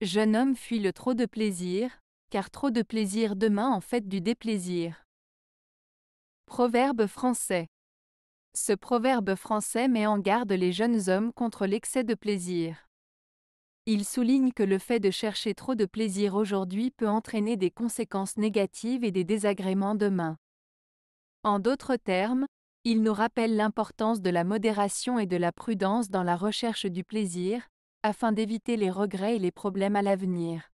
Jeune homme fuit le trop de plaisir, car trop de plaisir demain en fait du déplaisir. Proverbe français. Ce proverbe français met en garde les jeunes hommes contre l'excès de plaisir. Il souligne que le fait de chercher trop de plaisir aujourd'hui peut entraîner des conséquences négatives et des désagréments demain. En d'autres termes, il nous rappelle l'importance de la modération et de la prudence dans la recherche du plaisir, afin d'éviter les regrets et les problèmes à l'avenir.